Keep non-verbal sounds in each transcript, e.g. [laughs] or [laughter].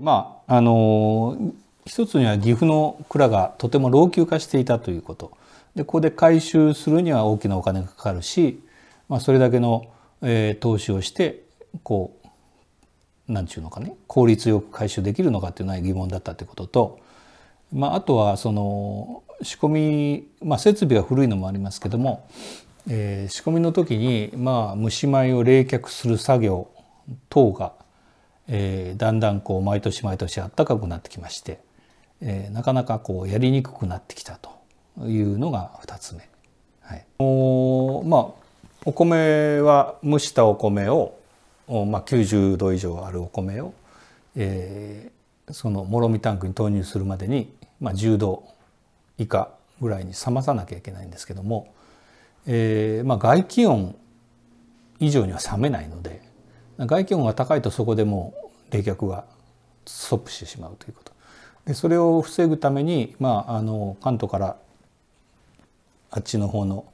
まああの一つには岐阜の蔵がとても老朽化していたということでここで回収するには大きなお金がかかるし、まあ、それだけの、えー、投資をしてこう何ちゅうのかね効率よく回収できるのかっていうのは疑問だったということと、まあ、あとはその仕込み、まあ、設備が古いのもありますけども、えー、仕込みの時に、まあ、蒸し米を冷却する作業等がえー、だんだんこう毎年毎年暖かくなってきまして、えー、なかなかこうやりにくくなってきたというのが2つ目。はい、おまあお米は蒸したお米を、まあ、90度以上あるお米を、えー、そのもろみタンクに投入するまでに、まあ、10度以下ぐらいに冷まさなきゃいけないんですけども、えーまあ、外気温以上には冷めないので、外気温が高いとそこでも冷却がストップしてしまうということでそれを防ぐために、まあ、あの関東からあっちの方の、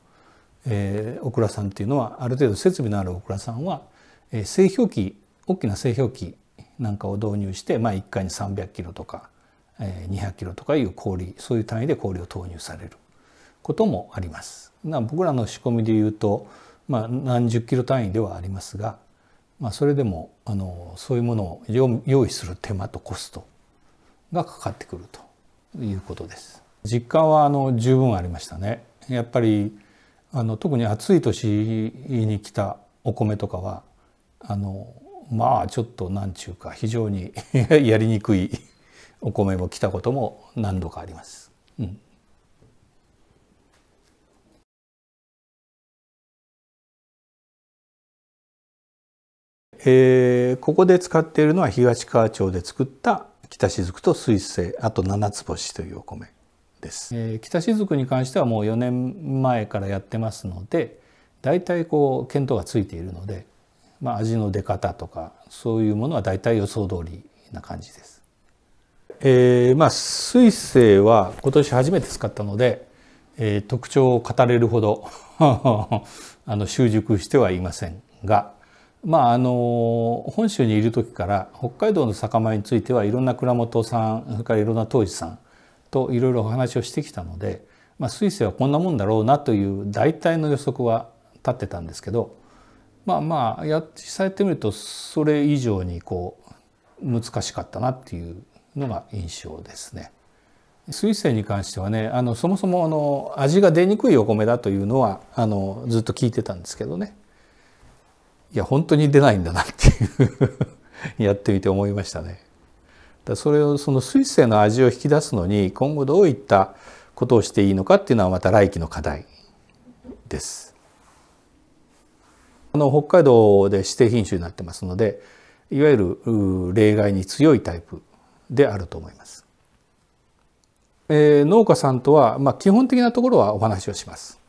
えー、オクラさんっていうのはある程度設備のあるオクラさんは、えー、製氷機大きな製氷機なんかを導入して、まあ、1回に300キロとか、えー、200キロとかいう氷そういう単位で氷を投入されることもあります。な僕らの仕込みで言うと、まあ、何十キロ単位ではありますがまあ、それでもあのそういうものを用意する手間とコストがかかってくるということです。実感はあの十分ありましたね。やっぱりあの特に暑い年に来たお米とかはあのまあちょっと何ちゅうか非常に [laughs] やりにくいお米も来たことも何度かあります。うんえー、ここで使っているのは東川町で作った北雫と水星あと七つ星というお米です、えー、北雫に関してはもう4年前からやってますので大体こう見当がついているので、まあ、味の出方とかそういうものは大体予想通りな感じです。えー、まあ水星は今年初めて使ったので、えー、特徴を語れるほど [laughs] あの習熟してはいませんがまあ、あの本州にいる時から北海道の酒米についてはいろんな蔵元さんそれからいろんな当時さんといろいろお話をしてきたので、まあ、水星はこんなもんだろうなという大体の予測は立ってたんですけどまあまあや実際ってみるとそれ以上にこう難しかったなっていうのが印象ですね。水星に関してはねあのそもそもあの味が出にくいお米だというのはあのずっと聞いてたんですけどね。いや本当に出ないんだなっていう [laughs] やってみて思いましたね。だそれをその水性の味を引き出すのに今後どういったことをしていいのかっていうのはまた来期の課題です。あの北海道で指定品種になってますのでいわゆる例外に強いタイプであると思います。えー、農家さんとは、まあ、基本的なところはお話をします。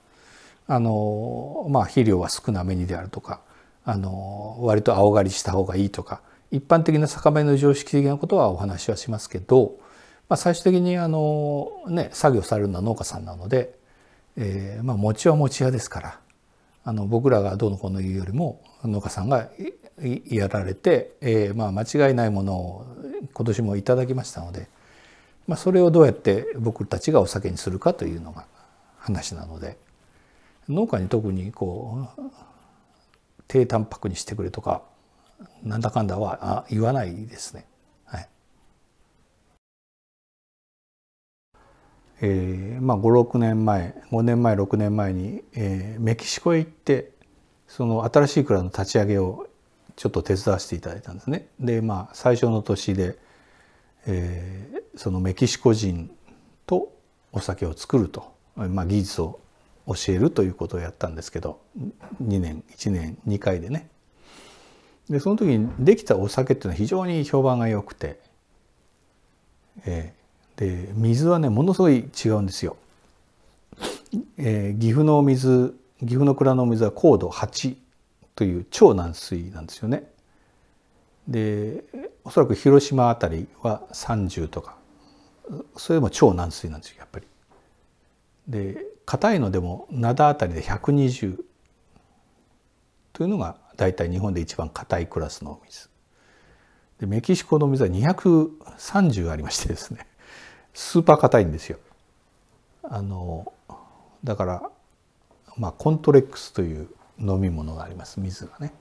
あのまあ、肥料は少なめにであるとかあの割と青刈りした方がいいとか一般的な酒米の常識的なことはお話はしますけど、まあ、最終的にあの、ね、作業されるのは農家さんなので、えー、まあ、餅は餅屋ですからあの僕らがどうのこうの言うよりも農家さんがやられて、えー、まあ、間違いないものを今年もいただきましたので、まあ、それをどうやって僕たちがお酒にするかというのが話なので農家に特にこう低タンパクにしてくれとかなんだかんだは言わないですね。はいえーまあ、56年前5年前6年前に、えー、メキシコへ行ってその新しい蔵の立ち上げをちょっと手伝わせていただいたんですね。でまあ最初の年で、えー、そのメキシコ人とお酒を作ると、まあ、技術を教えるということをやったんですけど2年1年2回でねでその時にできたお酒っていうのは非常に評判が良くて、えー、で水はねものすごい違うんですよ。えー、岐阜の水岐阜の蔵の水は高度8という超軟水なんですよね。でおそらく広島あたりは30とかそれも超軟水なんですよやっぱり。で硬いのでも灘あたりで120というのが大体日本で一番硬いクラスのお水でメキシコの水は230ありましてですねスーパー硬いんですよあのだからまあコントレックスという飲み物があります水がね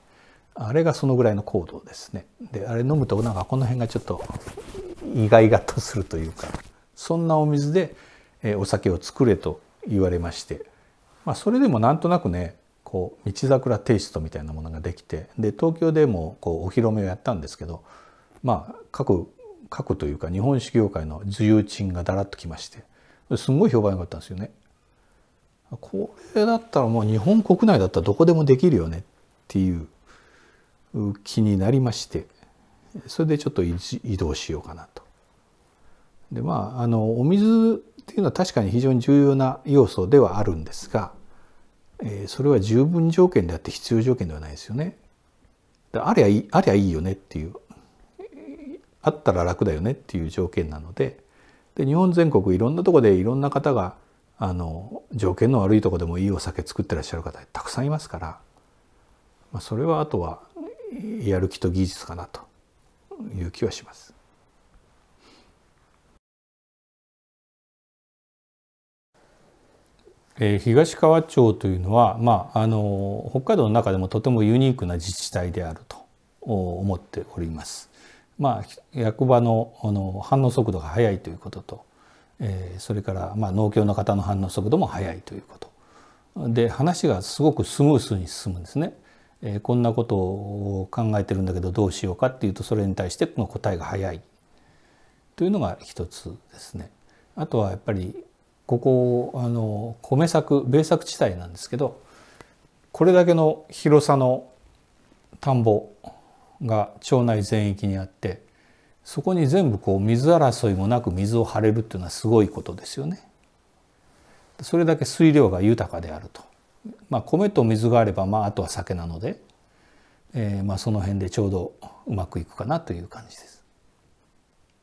あれがそのぐらいの高度ですねであれ飲むとなんかこの辺がちょっと意外がとするというかそんなお水でお酒を作れと言われまして、まあ、それでもなんとなくねこう道桜テイストみたいなものができてで東京でもこうお披露目をやったんですけど、まあ、各各というか日本酒業界の自由賃がだらっときましてすごい評判良かったんですよね。これだったらもう日本国内だったらどこでもできるよねっていう気になりましてそれでちょっと移動しようかなと。でまああのお水っていうのは確かに非常に重要な要素ではあるんですが、えー、それは十分条件であって必要条件ではないですよね。ありゃいいありゃいいよねっていうあったら楽だよねっていう条件なのでで日本全国いろんなとこでいろんな方があの条件の悪いとこでもいいお酒作ってらっしゃる方たくさんいますから、まあ、それはあとはやる気と技術かなという気はします。え東川町というのは、まあ、あの北海道の中でもとてもユニークな自治体であると思っております。まあ、役場のあの反応速度が速いということと、えー、それから、まあ、農協の方の反応速度も速いということで話がすごくスムースに進むんですね。えー、こんなことを考えてるんだけどどうしようかっていうとそれに対しての答えが早いというのが一つですね。あとはやっぱりここあの米作米作地帯なんですけどこれだけの広さの田んぼが町内全域にあってそこに全部こう水争いもなく水を張れるっていうのはすごいことですよね。それだけ水量が豊かであると。まあ、米と水があれば、まあ、あとは酒なので、えー、まあその辺でちょうどうまくいくかなという感じです。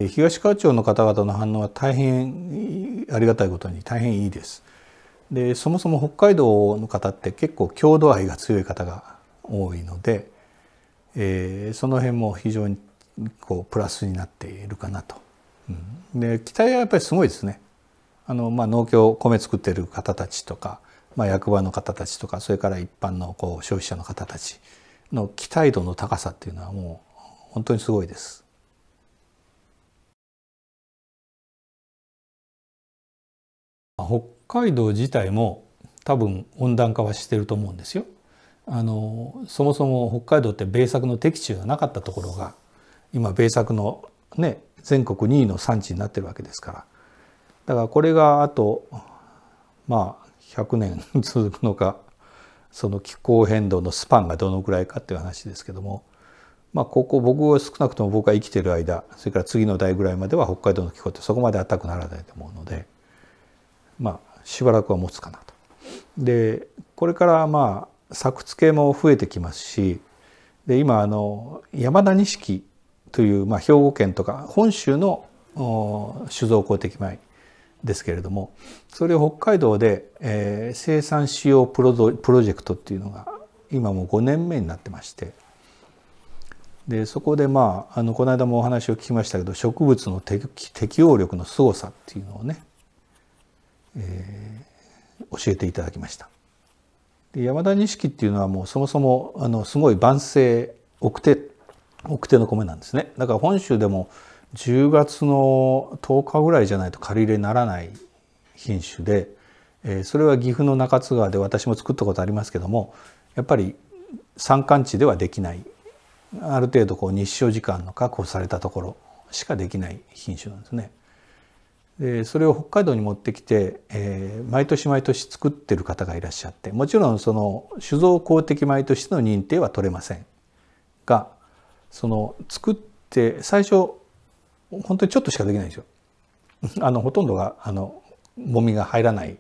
東川町の方々の反応は大変ありがたいことに大変いいです。でそもそも北海道の方って結構郷土愛が強い方が多いので、えー、その辺も非常にこうプラスになっているかなと。うん、で待はやっぱりすごいですね。あのまあ、農協米作ってる方たちとか、まあ、役場の方たちとかそれから一般のこう消費者の方たちの期待度の高さっていうのはもう本当にすごいです。北海道自体も多分温暖化はしてると思うんですよ。あのそもそも北海道って米作の適地がなかったところが今米作のね全国2位の産地になってるわけですからだからこれがあとまあ100年 [laughs] 続くのかその気候変動のスパンがどのくらいかっていう話ですけどもまあここ僕は少なくとも僕が生きてる間それから次の代ぐらいまでは北海道の気候ってそこまで暖かくならないと思うので。まあ、しばらくは持つかなと。でこれからまあ作付けも増えてきますしで今あの山田錦という、まあ、兵庫県とか本州の酒造公的米ですけれどもそれを北海道で、えー、生産使用プロプロジェクトっていうのが今もう5年目になってましてでそこでまああのこの間もお話を聞きましたけど植物の適応力のすごさっていうのをねえー、教えていただきました。で山田錦っていうのはもうそもそもあのすごい晩成奥手奥手の米なんですね。だから本州でも10月の10日ぐらいじゃないと借り入れならない品種で、えー、それは岐阜の中津川で私も作ったことありますけどもやっぱり山間地ではできないある程度こう日照時間の確保されたところしかできない品種なんですね。それを北海道に持ってきて、えー、毎年毎年作ってる方がいらっしゃってもちろんその酒造公的米としての認定は取れませんがその作って最初本当にちょっとしかできないんですよ。[laughs] あのほとんどがあのもみが入らない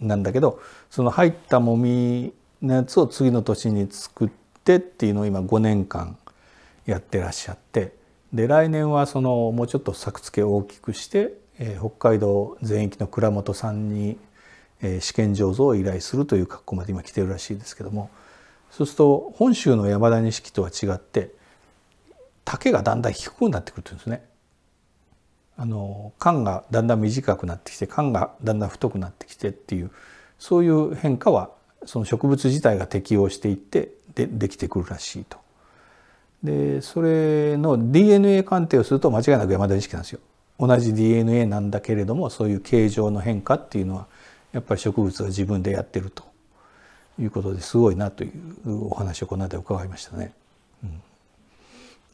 なんだけどその入ったもみのやつを次の年に作ってっていうのを今5年間やってらっしゃってで来年はそのもうちょっと作付けを大きくして、えー、北海道全域の蔵元さんに、えー、試験醸造を依頼するという格好まで今来てるらしいですけどもそうすると本州の山田錦とは違って竹がだんだん低くなってくるんですね。あの缶がだんだん短くなってきて缶がだんだん太くなってきてっていうそういう変化はその植物自体が適応していってでできてくるらしいと。でそれの DNA 鑑定をすると間違いなく山田錦なんですよ。同じ DNA なんだけれどもそういう形状の変化っていうのはやっぱり植物が自分でやってるということですごいなというお話をこの間伺いましたね。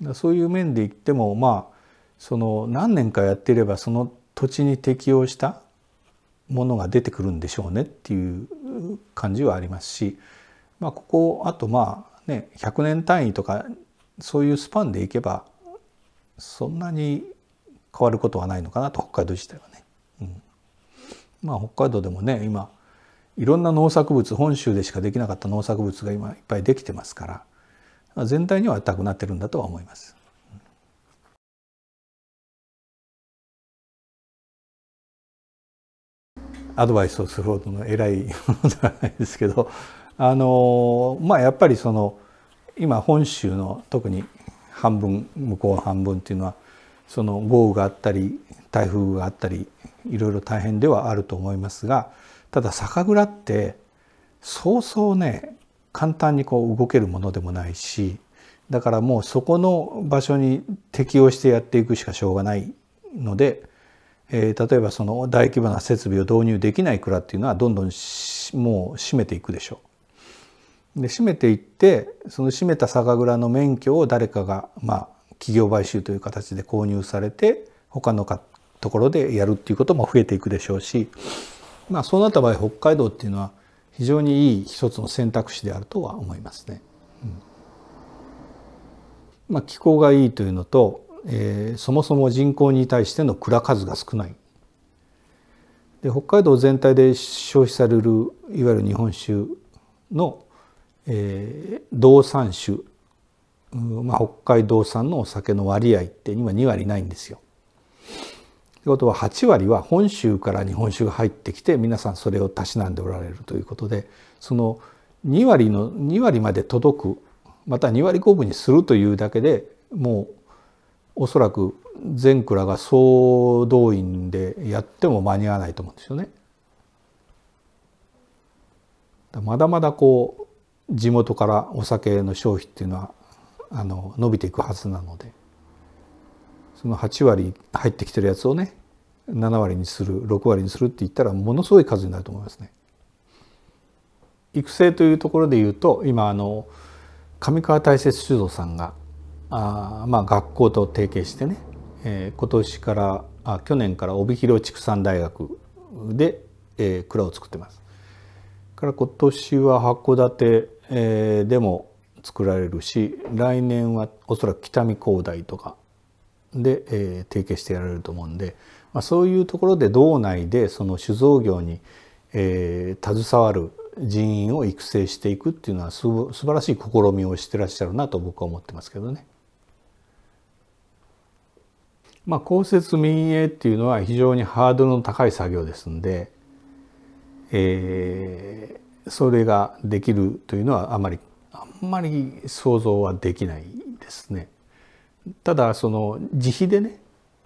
うん、そういう面で言ってもまあその何年かやっていればその土地に適応したものが出てくるんでしょうねっていう感じはありますし、まあ、ここあとまあね100年単位とかそういうスパンでいけばそんなに変わることはないのかなと北海道自体はね。うん、まあ北海道でもね今いろんな農作物本州でしかできなかった農作物が今いっぱいできてますから全体には高くなってるんだとは思います。アドバイスをするほどの偉いものではないですけどあのまあやっぱりその今本州の特に半分向こう半分っていうのはその豪雨があったり台風があったりいろいろ大変ではあると思いますがただ酒蔵ってそうそうね簡単にこう動けるものでもないしだからもうそこの場所に適応してやっていくしかしょうがないので、えー、例えばその大規模な設備を導入できない蔵っていうのはどんどんもう閉めていくでしょう。で閉めていってその閉めた酒蔵の免許を誰かがまあ企業買収という形で購入されて他のかところでやるっていうことも増えていくでしょうし、まあ、そうなった場合北海道っていうのは非常にいい一つの選択肢であるとは思いますね。うん、まあ、気候がいいというのと、えー、そもそも人口に対しての蔵数が少ない。で北海道全体で消費されるいわゆる日本酒のえー、道産種、まあ、北海道産のお酒の割合って今2割ないんですよ。ということは8割は本州から日本酒が入ってきて皆さんそれをたしなんでおられるということでその2割の2割まで届くまた2割5分にするというだけでもうおそらく全蔵が総動員でやっても間に合わないと思うんですよね。まだまだこ地元からお酒の消費っていうのはあの伸びていくはずなのでその8割入ってきてるやつをね7割にする6割にするって言ったらものすごい数になると思いますね。育成というところで言うと今あの上川大雪酒造さんがあまあ学校と提携してね、えー、今年からあ去年から帯広畜産大学で、えー、蔵を作ってます。から今年は函館、えでも作られるし来年はおそらく北見工大とかで、え提携してやられると思うんで、まあ、そういうところで道内でその酒造業に、え携わる人員を育成していくっていうのはす素晴らしい試みをしてらっしゃるなと僕は思ってますけどね。まあ、公設民営っていうのは非常にハードルの高い作業ですんで、えー、それができるというのはあまりあんまり想像はできないですね。ただその自費でね、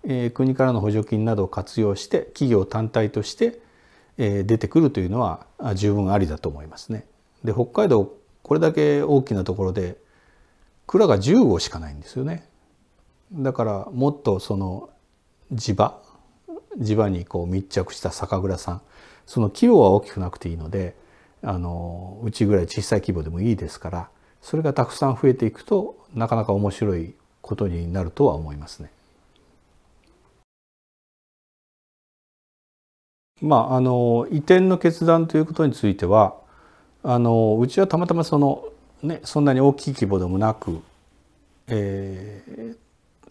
えー、国からの補助金などを活用して企業単体として、えー、出てくるというのは十分ありだと思いますね。で北海道これだけ大きなところで蔵が15しかないんですよね。だからもっとその地場地場にこう密着した酒蔵さんその規模は大きくなくていいのであのうちぐらい小さい規模でもいいですからそれがたくさん増えていくとなかなか面白いことになるとは思いますね。まあ、あの移転の決断ということについてはあのうちはたまたまその、ね、そんなに大きい規模でもなく、えー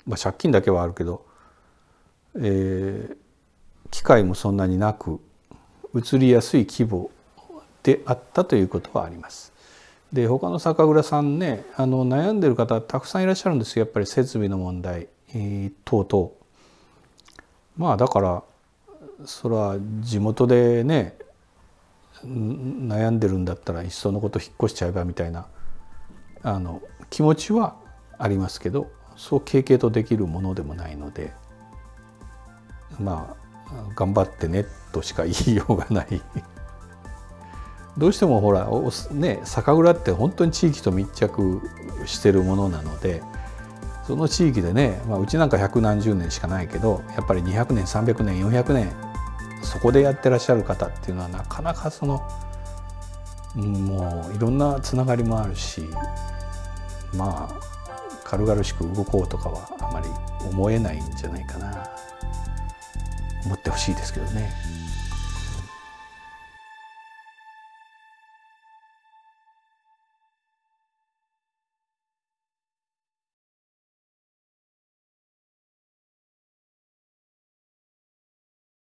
まあ、借金だけはあるけど、えー、機会もそんなになく移りやすい規模であったということはあります。で他の酒蔵さんねあの悩んでる方たくさんいらっしゃるんですよやっぱり設備の問題、えー、等々。まあだからそれは地元でね悩んでるんだったらいっそのこと引っ越しちゃえばみたいなあの気持ちはありますけどそう軽々とできるものでもないのでまあ頑張ってねとしか言いようがない [laughs] どうしてもほら、ね、酒蔵って本当に地域と密着してるものなのでその地域でね、まあ、うちなんか百何十年しかないけどやっぱり200年300年400年そこでやってらっしゃる方っていうのはなかなかそのもういろんなつながりもあるしまあ軽々しく動こうとかはあまり思えないんじゃないかな。思ってほしいですけどね。